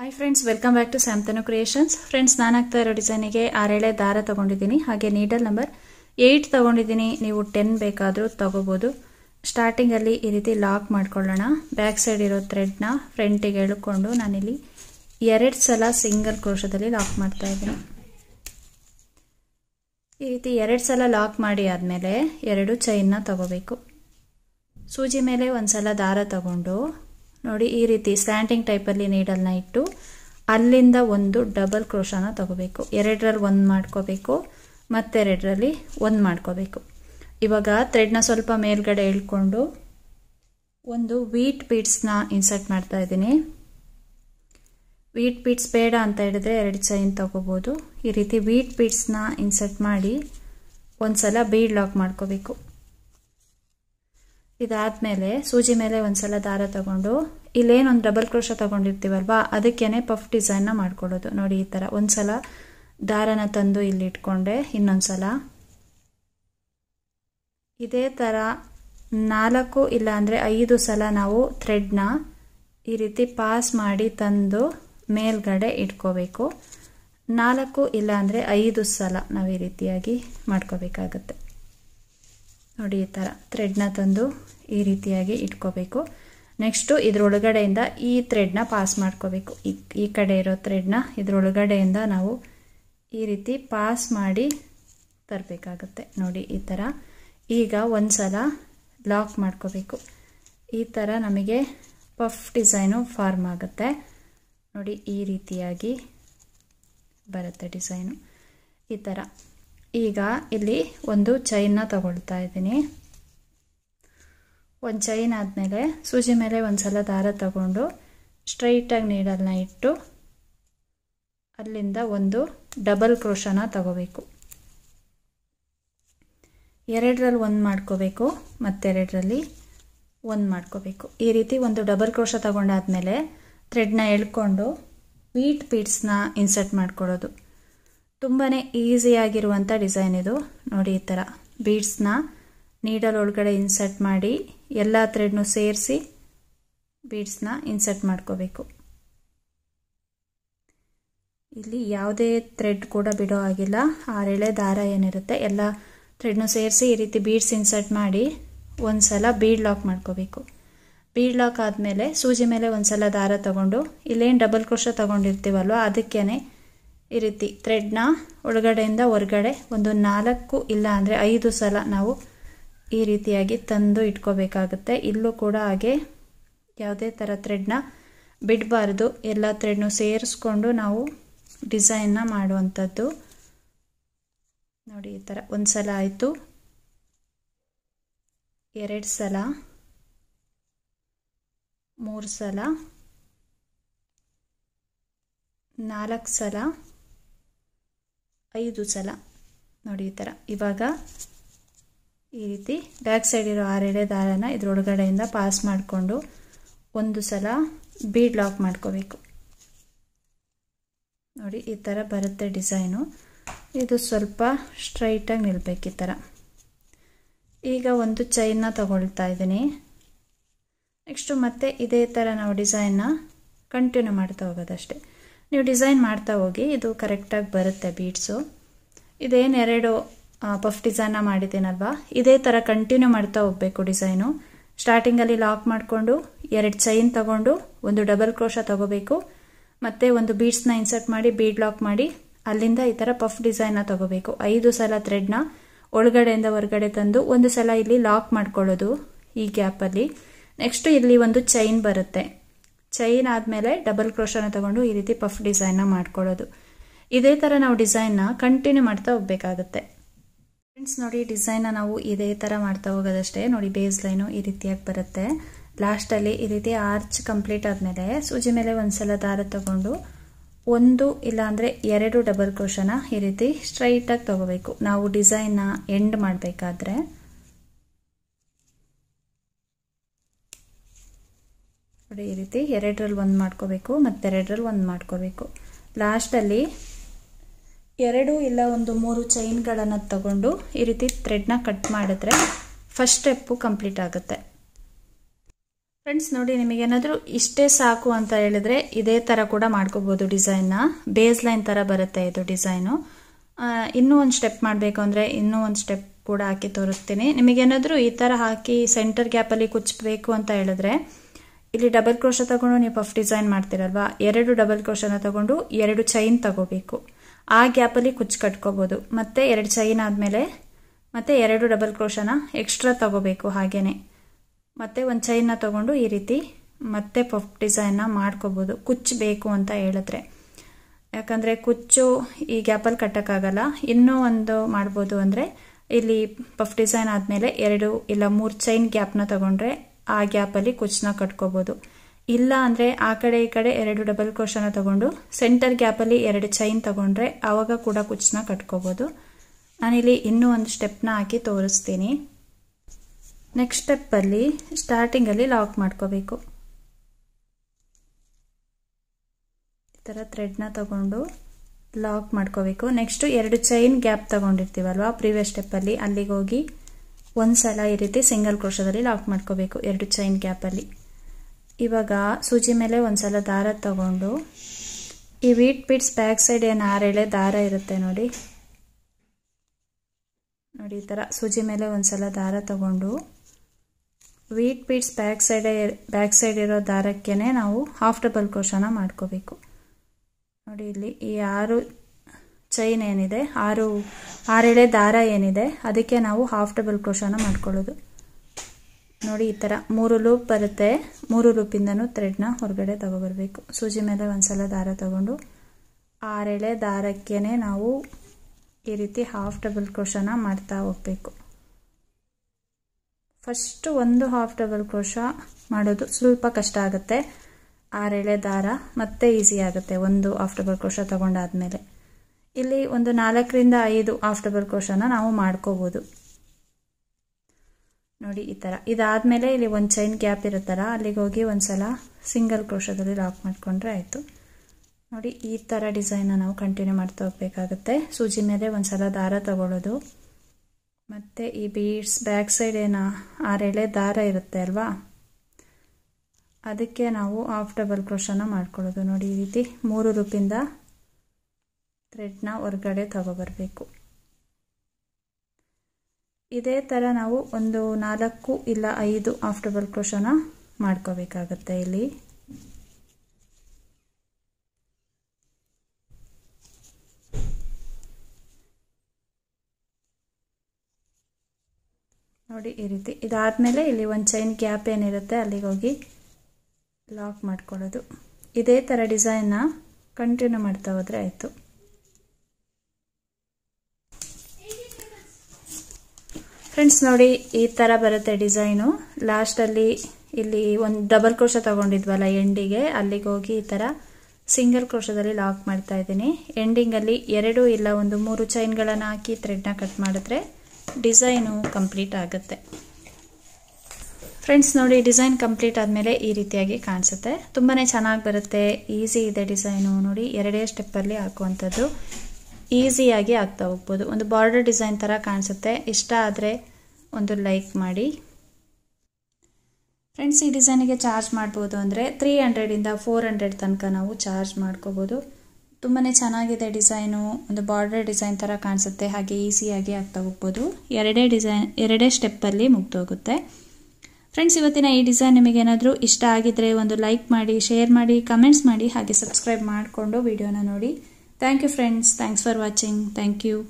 Hi friends welcome back to Samtanu creations friends ನಾನು ಇರೋ ಡಿಸೈನಿಗೆ ಆರೇಳೆ ದಾರ ತೊಗೊಂಡಿದ್ದೀನಿ ಹಾಗೆ ನೀಡಲ್ ನಂಬರ್ ಏಯ್ಟ್ ತಗೊಂಡಿದ್ದೀನಿ ನೀವು ಟೆನ್ ಬೇಕಾದರೂ ತೊಗೋಬೋದು ಸ್ಟಾರ್ಟಿಂಗಲ್ಲಿ ಈ ರೀತಿ ಲಾಕ್ ಮಾಡ್ಕೊಳ್ಳೋಣ ಬ್ಯಾಕ್ ಸೈಡ್ ಇರೋ ಥ್ರೆಡ್ನ ಫ್ರಂಟಿಗೆ ಎಳ್ಕೊಂಡು ನಾನಿಲ್ಲಿ ಎರಡು ಸಲ ಸಿಂಗಲ್ ಕ್ರೋಶದಲ್ಲಿ ಲಾಕ್ ಮಾಡ್ತಾ ಇದ್ದೀನಿ ಈ ರೀತಿ ಎರಡು ಸಲ ಲಾಕ್ ಮಾಡಿ ಆದಮೇಲೆ ಎರಡು ಚೈನ್ನ ತಗೋಬೇಕು ಸೂಜಿ ಮೇಲೆ ಒಂದು ಸಲ ದಾರ ತಗೊಂಡು ನೋಡಿ ಈ ರೀತಿ ಸ್ಟ್ಯಾಂಡಿಂಗ್ ಟೈಪಲ್ಲಿ ನೀಡಲ್ನ ಇಟ್ಟು ಅಲ್ಲಿಂದ ಒಂದು ಡಬಲ್ ಕ್ರೋಶನ ತಗೋಬೇಕು ಎರಡರಲ್ಲಿ ಒಂದು ಮಾಡ್ಕೋಬೇಕು ಮತ್ತೆರಡರಲ್ಲಿ ಒಂದು ಮಾಡ್ಕೋಬೇಕು ಇವಾಗ ಥ್ರೆಡ್ನ ಸ್ವಲ್ಪ ಮೇಲ್ಗಡೆ ಇಳ್ಕೊಂಡು ಒಂದು ವೀಟ್ ಪೀಟ್ಸ್ನ ಇನ್ಸರ್ಟ್ ಮಾಡ್ತಾ ಇದ್ದೀನಿ ವೀಟ್ ಬೀಡ್ಸ್ ಬೇಡ ಅಂತ ಹೇಳಿದ್ರೆ ಎರಡು ಚೈನ್ ತಗೋಬೋದು ಈ ರೀತಿ ವೀಟ್ ಪೀಟ್ಸ್ನ ಇನ್ಸರ್ಟ್ ಮಾಡಿ ಒಂದು ಸಲ ಬೀಡ್ ಲಾಕ್ ಮಾಡ್ಕೋಬೇಕು ಇದಾದ್ಮೇಲೆ ಸೂಜಿ ಮೇಲೆ ಒಂದ್ಸಲ ದಾರ ತಗೊಂಡು ಇಲ್ಲೇನೊಂದು ಡಬಲ್ ಕ್ರೋಶ ತಗೊಂಡಿರ್ತೀವಲ್ವಾ ಅದಕ್ಕೇನೆ ಪಫ್ ಡಿಸೈನ್ನ ಮಾಡ್ಕೊಳ್ಳೋದು ನೋಡಿ ಈ ಥರ ಒಂದ್ಸಲ ದಾರನ ತಂದು ಇಲ್ಲಿ ಇಟ್ಕೊಂಡೆ ಇನ್ನೊಂದ್ಸಲ ಇದೇ ಥರ ನಾಲ್ಕು ಇಲ್ಲ ಅಂದರೆ ಐದು ಸಲ ನಾವು ಥ್ರೆಡ್ನ ಈ ರೀತಿ ಪಾಸ್ ಮಾಡಿ ತಂದು ಮೇಲ್ಗಡೆ ಇಟ್ಕೋಬೇಕು ನಾಲ್ಕು ಇಲ್ಲ ಅಂದರೆ ಐದು ಸಲ ನಾವು ಈ ರೀತಿಯಾಗಿ ಮಾಡ್ಕೋಬೇಕಾಗತ್ತೆ ನೋಡಿ ಈ ಥರ ಥ್ರೆಡ್ನ ತಂದು ಈ ರೀತಿಯಾಗಿ ಇಟ್ಕೋಬೇಕು ನೆಕ್ಸ್ಟು ಇದ್ರೊಳಗಡೆಯಿಂದ ಈ ಥ್ರೆಡ್ನ ಪಾಸ್ ಮಾಡ್ಕೋಬೇಕು ಈ ಕಡೆ ಇರೋ ಥ್ರೆಡ್ನ ಇದ್ರೊಳಗಡೆಯಿಂದ ನಾವು ಈ ರೀತಿ ಪಾಸ್ ಮಾಡಿ ತರಬೇಕಾಗುತ್ತೆ ನೋಡಿ ಈ ಥರ ಈಗ ಒಂದು ಸಲ ಲಾಕ್ ಮಾಡ್ಕೋಬೇಕು ಈ ಥರ ನಮಗೆ ಪಫ್ ಡಿಸೈನು ಫಾರ್ಮ್ ಆಗುತ್ತೆ ನೋಡಿ ಈ ರೀತಿಯಾಗಿ ಬರುತ್ತೆ ಡಿಸೈನು ಈ ಥರ ಈಗ ಇಲ್ಲಿ ಒಂದು ಚೈನ್ನ ತಗೊಳ್ತಾ ಇದ್ದೀನಿ ಒಂದು ಚೈನ್ ಆದಮೇಲೆ ಸೂಜಿ ಮೇಲೆ ಒಂದು ಸಲ ದಾರ ತಗೊಂಡು ಸ್ಟ್ರೈಟಾಗಿ ನೀಡಲ್ನ ಇಟ್ಟು ಅಲ್ಲಿಂದ ಒಂದು ಡಬಲ್ ಕ್ರೋಶನ ತಗೋಬೇಕು ಎರಡರಲ್ಲಿ ಒಂದು ಮಾಡ್ಕೋಬೇಕು ಮತ್ತೆರಡರಲ್ಲಿ ಒಂದು ಮಾಡ್ಕೋಬೇಕು ಈ ರೀತಿ ಒಂದು ಡಬಲ್ ಕ್ರೋಶ ತಗೊಂಡಾದ್ಮೇಲೆ ಥ್ರೆಡ್ನ ಎಳ್ಕೊಂಡು ವೀಟ್ ಪೀಟ್ಸ್ನ ಇನ್ಸರ್ಟ್ ಮಾಡ್ಕೊಳ್ಳೋದು ತುಂಬಾ ಆಗಿರುವಂಥ ಡಿಸೈನ್ ಇದು ನೋಡಿ ಈ ಥರ ಬೀಡ್ಸ್ನ ನೀಡಲ್ ಒಳಗಡೆ ಇನ್ಸರ್ಟ್ ಮಾಡಿ ಎಲ್ಲ ಥ್ರೆಡ್ನು ಸೇರಿಸಿ ಬೀಡ್ಸ್ನ ಇನ್ಸರ್ಟ್ ಮಾಡ್ಕೋಬೇಕು ಇಲ್ಲಿ ಯಾವುದೇ ಥ್ರೆಡ್ ಕೂಡ ಬಿಡೋ ಆಗಿಲ್ಲ ಆರೆಳೆ ದಾರ ಏನಿರುತ್ತೆ ಎಲ್ಲ ಥ್ರೆಡ್ನು ಸೇರಿಸಿ ಈ ರೀತಿ ಬೀಡ್ಸ್ ಇನ್ಸರ್ಟ್ ಮಾಡಿ ಒಂದು ಸಲ ಬೀಡ್ ಲಾಕ್ ಮಾಡ್ಕೋಬೇಕು ಬೀಡ್ ಲಾಕ್ ಆದಮೇಲೆ ಸೂಜಿ ಮೇಲೆ ಒಂದು ಸಲ ದಾರ ತಗೊಂಡು ಇಲ್ಲೇನು ಡಬಲ್ ಕ್ರೋಶ ತೊಗೊಂಡಿರ್ತೀವಲ್ವ ಅದಕ್ಕೇ ಈ ರೀತಿ ಥ್ರೆಡ್ನ ಒಳಗಡೆಯಿಂದ ಹೊರಗಡೆ ಒಂದು ನಾಲ್ಕು ಇಲ್ಲ ಅಂದರೆ ಐದು ಸಲ ನಾವು ಈ ರೀತಿಯಾಗಿ ತಂದು ಇಟ್ಕೋಬೇಕಾಗುತ್ತೆ ಇಲ್ಲೂ ಕೂಡ ಹಾಗೆ ಯಾವುದೇ ಥರ ಥ್ರೆಡ್ನ ಬಿಡಬಾರ್ದು ಎಲ್ಲ ಥ್ರೆಡ್ನು ಸೇರಿಸ್ಕೊಂಡು ನಾವು ಡಿಸೈನ್ನ ಮಾಡುವಂಥದ್ದು ನೋಡಿ ಈ ಥರ ಒಂದು ಸಲ ಆಯಿತು ಎರಡು ಸಲ ಮೂರು ಸಲ ನಾಲ್ಕು ಸಲ ಐದು ಸಲ ನೋಡಿ ಈ ಥರ ಇವಾಗ ಈ ರೀತಿ ಬ್ಯಾಕ್ ಸೈಡ್ ಇರೋ ಆರೆಳೆ ದಾರನ ಇದ್ರೊಳಗಡೆಯಿಂದ ಪಾಸ್ ಮಾಡಿಕೊಂಡು ಒಂದು ಸಲ ಬೀಡ್ ಲಾಕ್ ಮಾಡ್ಕೋಬೇಕು ನೋಡಿ ಈ ಥರ ಬರುತ್ತೆ ಡಿಸೈನು ಇದು ಸ್ವಲ್ಪ ಸ್ಟ್ರೈಟಾಗಿ ನಿಲ್ಬೇಕು ಈ ಥರ ಈಗ ಒಂದು ಚೈನ್ನ ತಗೊಳ್ತಾ ಇದ್ದೀನಿ ನೆಕ್ಸ್ಟು ಮತ್ತೆ ಇದೇ ಥರ ನಾವು ಡಿಸೈನ್ನ ಕಂಟಿನ್ಯೂ ಮಾಡ್ತಾ ಹೋಗೋದಷ್ಟೇ ನೀವು ಡಿಸೈನ್ ಮಾಡ್ತಾ ಹೋಗಿ ಇದು ಕರೆಕ್ಟಾಗಿ ಬರುತ್ತೆ ಇದೇನು ಎರಡು ಪಫ್ ಡಿಸೈನ್ನ ಮಾಡಿದ್ದೀನಲ್ವಾ ಇದೇ ಥರ ಕಂಟಿನ್ಯೂ ಮಾಡ್ತಾ ಹೋಗಬೇಕು ಡಿಸೈನು ಸ್ಟಾರ್ಟಿಂಗಲ್ಲಿ ಲಾಕ್ ಮಾಡಿಕೊಂಡು ಎರಡು ಚೈನ್ ತಗೊಂಡು ಒಂದು ಡಬಲ್ ಕ್ರೋಶ ತಗೋಬೇಕು ಮತ್ತು ಒಂದು ಬೀಡ್ಸ್ನ ಇನ್ಸರ್ಟ್ ಮಾಡಿ ಬೀಡ್ ಲಾಕ್ ಮಾಡಿ ಅಲ್ಲಿಂದ ಈ ಥರ ಪಫ್ ಡಿಸೈನ್ನ ತಗೋಬೇಕು ಐದು ಸಲ ಥ್ರೆಡ್ನ ಒಳಗಡೆಯಿಂದ ಹೊರಗಡೆ ತಂದು ಒಂದು ಸಲ ಇಲ್ಲಿ ಲಾಕ್ ಮಾಡ್ಕೊಳ್ಳೋದು ಈ ಗ್ಯಾಪಲ್ಲಿ ನೆಕ್ಸ್ಟು ಇಲ್ಲಿ ಒಂದು ಚೈನ್ ಬರುತ್ತೆ ಚೈನ್ ಆದಮೇಲೆ ಡಬಲ್ ಕ್ರೋಶನ ತಗೊಂಡು ಈ ರೀತಿ ಪಫ್ ಡಿಸೈನ್ನ ಮಾಡ್ಕೊಳ್ಳೋದು ಇದೇ ಥರ ನಾವು ಡಿಸೈನ್ನ ಕಂಟಿನ್ಯೂ ಮಾಡ್ತಾ ಹೋಗ್ಬೇಕಾಗುತ್ತೆ ಫ್ರೆಂಡ್ಸ್ ನೋಡಿ ಡಿಸೈನ್ನ ನಾವು ಇದೇ ಥರ ಮಾಡ್ತಾ ಹೋಗೋದಷ್ಟೇ ನೋಡಿ ಬೇಸ್ ಲೈನು ಈ ರೀತಿಯಾಗಿ ಬರುತ್ತೆ ಲಾಸ್ಟಲ್ಲಿ ಈ ರೀತಿ ಆರ್ಚ್ ಕಂಪ್ಲೀಟ್ ಆದಮೇಲೆ ಸೂಜಿ ಮೇಲೆ ಒಂದ್ಸಲ ದಾರ ತಗೊಂಡು ಒಂದು ಇಲ್ಲಾಂದರೆ ಎರಡು ಡಬಲ್ ಕ್ರೋಶನ ಈ ರೀತಿ ಸ್ಟ್ರೈಟಾಗಿ ತಗೋಬೇಕು ನಾವು ಡಿಸೈನ್ನ ಎಂಡ್ ಮಾಡಬೇಕಾದ್ರೆ ಈ ರೀತಿ ಎರಡರಲ್ಲಿ ಒಂದು ಮಾಡ್ಕೋಬೇಕು ಮತ್ತೆ ಎರಡರಲ್ಲಿ ಒಂದು ಮಾಡ್ಕೋಬೇಕು ಲಾಸ್ಟಲ್ಲಿ ಎರಡು ಇಲ್ಲ ಒಂದು ಮೂರು ಚೈನ್ಗಳನ್ನು ತಗೊಂಡು ಈ ರೀತಿ ಥ್ರೆಡ್ನ ಕಟ್ ಮಾಡಿದ್ರೆ ಫಸ್ಟ್ ಸ್ಟೆಪ್ಪು ಕಂಪ್ಲೀಟ್ ಆಗುತ್ತೆ ಫ್ರೆಂಡ್ಸ್ ನೋಡಿ ನಿಮಗೇನಾದರೂ ಇಷ್ಟೇ ಸಾಕು ಅಂತ ಹೇಳಿದ್ರೆ ಇದೇ ಥರ ಕೂಡ ಮಾಡ್ಕೋಬೋದು ಡಿಸೈನ್ನ ಬೇಸ್ ಲೈನ್ ಥರ ಬರುತ್ತೆ ಇದು ಡಿಸೈನು ಇನ್ನೂ ಒಂದು ಸ್ಟೆಪ್ ಮಾಡಬೇಕು ಅಂದರೆ ಇನ್ನೂ ಒಂದು ಸ್ಟೆಪ್ ಕೂಡ ಹಾಕಿ ತೋರಿಸ್ತೀನಿ ನಿಮಗೇನಾದರೂ ಈ ಥರ ಹಾಕಿ ಸೆಂಟರ್ ಗ್ಯಾಪಲ್ಲಿ ಕುಚ್ಚಬೇಕು ಅಂತ ಹೇಳಿದ್ರೆ ಇಲ್ಲಿ ಡಬಲ್ ಕ್ರೋಶ ತಗೊಂಡು ನೀವು ಪಫ್ ಡಿಸೈನ್ ಮಾಡ್ತೀರಲ್ವಾ ಎರಡು ಡಬಲ್ ಕ್ರೋಶನ ತಗೊಂಡು ಎರಡು ಚೈನ್ ತಗೋಬೇಕು ಆ ಗ್ಯಾಪಲ್ಲಿ ಕುಚ್ಚು ಕಟ್ಕೋಬಹುದು ಮತ್ತೆ ಎರಡು ಚೈನ್ ಆದ್ಮೇಲೆ ಮತ್ತೆ ಎರಡು ಡಬಲ್ ಕ್ರೋಶನ ಎಕ್ಸ್ಟ್ರಾ ತಗೋಬೇಕು ಹಾಗೇನೆ ಮತ್ತೆ ಒಂದು ಚೈನ್ನ ತಗೊಂಡು ಈ ರೀತಿ ಮತ್ತೆ ಪಫ್ ಡಿಸೈನ್ನ ಮಾಡ್ಕೋಬಹುದು ಕುಚ್ಚು ಬೇಕು ಅಂತ ಹೇಳಿದ್ರೆ ಯಾಕಂದ್ರೆ ಕುಚ್ಚು ಈ ಗ್ಯಾಪಲ್ಲಿ ಕಟ್ಟೋಕ್ಕಾಗಲ್ಲ ಇನ್ನೂ ಒಂದು ಮಾಡ್ಬೋದು ಅಂದ್ರೆ ಇಲ್ಲಿ ಪಫ್ ಡಿಸೈನ್ ಆದ್ಮೇಲೆ ಎರಡು ಇಲ್ಲ ಮೂರು ಚೈನ್ ಗ್ಯಾಪ್ನ ತಗೊಂಡ್ರೆ ಆ ಗ್ಯಾಪಲ್ಲಿ ಕುಚ್ನ ಕಟ್ಕೋಬಹುದು ಇಲ್ಲ ಅಂದ್ರೆ ಆ ಕಡೆ ಈ ಕಡೆ ಎರಡು ಡಬಲ್ ಕೋಶನ ತಗೊಂಡು ಸೆಂಟರ್ ಗ್ಯಾಪಲ್ಲಿ ಎರಡು ಚೈನ್ ತಗೊಂಡ್ರೆ ಅವಾಗ ಕೂಡ ಕುಚ್ನ ಕಟ್ಕೋಬೋದು ನಾನಿಲ್ಲಿ ಇನ್ನೂ ಒಂದು ಸ್ಟೆಪ್ನ ಹಾಕಿ ತೋರಿಸ್ತೀನಿ ನೆಕ್ಸ್ಟ್ ಸ್ಟೆಪ್ಪಲ್ಲಿ ಸ್ಟಾರ್ಟಿಂಗಲ್ಲಿ ಲಾಕ್ ಮಾಡ್ಕೋಬೇಕು ಈ ಥರ ಥ್ರೆಡ್ನ ತಗೊಂಡು ಲಾಕ್ ಮಾಡ್ಕೋಬೇಕು ನೆಕ್ಸ್ಟು ಎರಡು ಚೈನ್ ಗ್ಯಾಪ್ ತಗೊಂಡಿರ್ತೀವಲ್ವಾ ಪ್ರೀವಿಯಸ್ ಅಲ್ಲಿ ಅಲ್ಲಿಗೆ ಹೋಗಿ ಒಂದು ಸಲ ಈ ರೀತಿ ಸಿಂಗಲ್ ಕ್ರೋಶದಲ್ಲಿ ಲಾಕ್ ಮಾಡ್ಕೋಬೇಕು ಎರಡು ಚೈನ್ ಗ್ಯಾಪಲ್ಲಿ ಇವಾಗ ಸೂಜಿ ಮೇಲೆ ಒಂದು ಸಲ ದಾರ ತಗೊಂಡು ಈ ವೀಟ್ ಪೀಟ್ಸ್ ಬ್ಯಾಕ್ ಸೈಡ್ ಏನು ಎಳೆ ದಾರ ಇರುತ್ತೆ ನೋಡಿ ನೋಡಿ ಈ ಥರ ಸೂಜಿ ಮೇಲೆ ಒಂದು ಸಲ ದಾರ ತಗೊಂಡು ವೀಟ್ ಪೀಟ್ಸ್ ಬ್ಯಾಕ್ ಸೈಡ್ ಬ್ಯಾಕ್ ಸೈಡ್ ಇರೋ ದಾರಕ್ಕೇ ನಾವು ಹಾಫ್ ಡಬಲ್ ಕ್ರೋಶನ ಮಾಡ್ಕೋಬೇಕು ನೋಡಿ ಇಲ್ಲಿ ಈ ಆರು ಚೈನ್ ಏನಿದೆ ಆರು ಆರೆಳೆ ದಾರ ಏನಿದೆ ಅದಕ್ಕೆ ನಾವು ಹಾಫ್ ಡಬಲ್ ಕ್ರೋಶನ ಮಾಡ್ಕೊಳ್ಳೋದು ನೋಡಿ ಈ ಥರ ಮೂರು ಲೂಪ್ ಬರುತ್ತೆ ಮೂರು ಲೂಪಿಂದನೂ ಥ್ರೆಡ್ನ ಹೊರಗಡೆ ತಗೊಬರ್ಬೇಕು ಸೂಜಿ ಮೇಲೆ ಒಂದ್ಸಲ ದಾರ ತಗೊಂಡು ಆರೆಳೆ ದಾರಕ್ಕೇ ನಾವು ಈ ರೀತಿ ಹಾಫ್ ಡಬಲ್ ಕ್ರೋಶನ ಮಾಡ್ತಾ ಹೋಗ್ಬೇಕು ಫಸ್ಟ್ ಒಂದು ಹಾಫ್ ಡಬಲ್ ಕ್ರೋಶ ಮಾಡೋದು ಸ್ವಲ್ಪ ಕಷ್ಟ ಆಗುತ್ತೆ ಆರೆಳೆ ದಾರ ಮತ್ತೆ ಈಸಿ ಆಗುತ್ತೆ ಒಂದು ಹಾಫ್ ಡಬಲ್ ಕ್ರೋಶ ತಗೊಂಡಾದ್ಮೇಲೆ ಇಲ್ಲಿ ಒಂದು ನಾಲ್ಕರಿಂದ ಐದು ಆಫ್ ಡಬಲ್ ಕ್ರೋಶನ ನಾವು ಮಾಡ್ಕೋಬೋದು ನೋಡಿ ಈ ಥರ ಮೇಲೆ ಇಲ್ಲಿ ಒಂದು ಚೈನ್ ಗ್ಯಾಪ್ ಇರುತ್ತಲ್ಲ ಅಲ್ಲಿಗೆ ಹೋಗಿ ಒಂದು ಸಲ ಸಿಂಗಲ್ ಕ್ರೋಶದಲ್ಲಿ ಲಾಕ್ ಮಾಡಿಕೊಂಡ್ರೆ ಆಯಿತು ನೋಡಿ ಈ ಥರ ಡಿಸೈನ್ನ ನಾವು ಕಂಟಿನ್ಯೂ ಮಾಡ್ತಾ ಹೋಗ್ಬೇಕಾಗುತ್ತೆ ಸೂಜಿ ಮೇಲೆ ಒಂದು ಸಲ ದಾರ ತಗೊಳ್ಳೋದು ಮತ್ತು ಈ ಬೀಡ್ಸ್ ಬ್ಯಾಕ್ ಸೈಡ್ ಏನ ಆರೆಳೆ ದಾರ ಇರುತ್ತೆ ಅಲ್ವಾ ಅದಕ್ಕೆ ನಾವು ಆಫ್ ಡಬಲ್ ಕ್ರೋಶನ ಮಾಡ್ಕೊಳ್ಳೋದು ನೋಡಿ ಈ ರೀತಿ ಮೂರು ರೂಪಿಂದ ಥ್ರೆಡ್ನ ಹೊರಗಡೆ ತಗೊಬರಬೇಕು ಇದೇ ಥರ ನಾವು ಒಂದು ನಾಲ್ಕು ಇಲ್ಲ ಐದು ಆಫ್ಟರ್ಬಲ್ ಕ್ರೋಶನ ಮಾಡ್ಕೋಬೇಕಾಗತ್ತೆ ಇಲ್ಲಿ ನೋಡಿ ಈ ರೀತಿ ಇದಾದಮೇಲೆ ಇಲ್ಲಿ ಒಂದು ಚೈನ್ ಗ್ಯಾಪ್ ಏನಿರುತ್ತೆ ಅಲ್ಲಿಗೆ ಹೋಗಿ ಲಾಕ್ ಮಾಡ್ಕೊಳ್ಳೋದು ಇದೇ ಥರ ಡಿಸೈನ್ನ ಕಂಟಿನ್ಯೂ ಮಾಡ್ತಾ ಹೋದರೆ ಆಯಿತು ಫ್ರೆಂಡ್ಸ್ ನೋಡಿ ಈ ಥರ ಬರುತ್ತೆ ಡಿಸೈನು ಲಾಸ್ಟಲ್ಲಿ ಇಲ್ಲಿ ಒಂದು ಡಬಲ್ ಕ್ರೋಶ ತಗೊಂಡಿದ್ವಲ್ಲ ಎಂಡಿಗೆ ಅಲ್ಲಿಗೆ ಹೋಗಿ ಈ ಥರ ಸಿಂಗಲ್ ಕ್ರೋಶದಲ್ಲಿ ಲಾಕ್ ಮಾಡ್ತಾ ಇದ್ದೀನಿ ಎಂಡಿಂಗಲ್ಲಿ ಎರಡು ಇಲ್ಲ ಒಂದು ಮೂರು ಚೈನ್ಗಳನ್ನು ಹಾಕಿ ಥ್ರೆಡ್ನ ಕಟ್ ಮಾಡಿದ್ರೆ ಡಿಸೈನು ಕಂಪ್ಲೀಟ್ ಆಗುತ್ತೆ ಫ್ರೆಂಡ್ಸ್ ನೋಡಿ ಡಿಸೈನ್ ಕಂಪ್ಲೀಟ್ ಆದಮೇಲೆ ಈ ರೀತಿಯಾಗಿ ಕಾಣಿಸುತ್ತೆ ತುಂಬಾ ಚೆನ್ನಾಗಿ ಬರುತ್ತೆ ಈಸಿ ಇದೆ ಡಿಸೈನು ನೋಡಿ ಎರಡೇ ಸ್ಟೆಪ್ಪಲ್ಲಿ ಹಾಕುವಂಥದ್ದು ಈಸಿಯಾಗಿ ಆಗ್ತಾ ಹೋಗ್ಬೋದು ಒಂದು ಬಾರ್ಡರ್ ಡಿಸೈನ್ ಥರ ಕಾಣಿಸುತ್ತೆ ಇಷ್ಟ ಆದರೆ ಒಂದು ಲೈಕ್ ಮಾಡಿ ಫ್ರೆಂಡ್ಸ್ ಈ ಡಿಸೈನಿಗೆ ಚಾರ್ಜ್ ಮಾಡ್ಬೋದು ಅಂದರೆ ತ್ರೀ ಹಂಡ್ರೆಡಿಂದ ಫೋರ್ ಹಂಡ್ರೆಡ್ ತನಕ ನಾವು ಚಾರ್ಜ್ ಮಾಡ್ಕೋಬೋದು ತುಂಬಾ ಚೆನ್ನಾಗಿದೆ ಡಿಸೈನು ಒಂದು ಬಾರ್ಡರ್ ಡಿಸೈನ್ ಥರ ಕಾಣಿಸುತ್ತೆ ಹಾಗೆ ಈಸಿಯಾಗಿ ಆಗ್ತಾ ಹೋಗ್ಬೋದು ಎರಡೇ ಡಿಸೈನ್ ಎರಡೇ ಸ್ಟೆಪ್ಪಲ್ಲಿ ಮುಗ್ದೋಗುತ್ತೆ ಫ್ರೆಂಡ್ಸ್ ಇವತ್ತಿನ ಈ ಡಿಸೈನ್ ನಿಮಗೇನಾದರೂ ಇಷ್ಟ ಆಗಿದ್ರೆ ಒಂದು ಲೈಕ್ ಮಾಡಿ ಶೇರ್ ಮಾಡಿ ಕಮೆಂಟ್ಸ್ ಮಾಡಿ ಹಾಗೆ ಸಬ್ಸ್ಕ್ರೈಬ್ ಮಾಡಿಕೊಂಡು ವಿಡಿಯೋನ ನೋಡಿ Thank you friends. Thanks for watching. Thank you.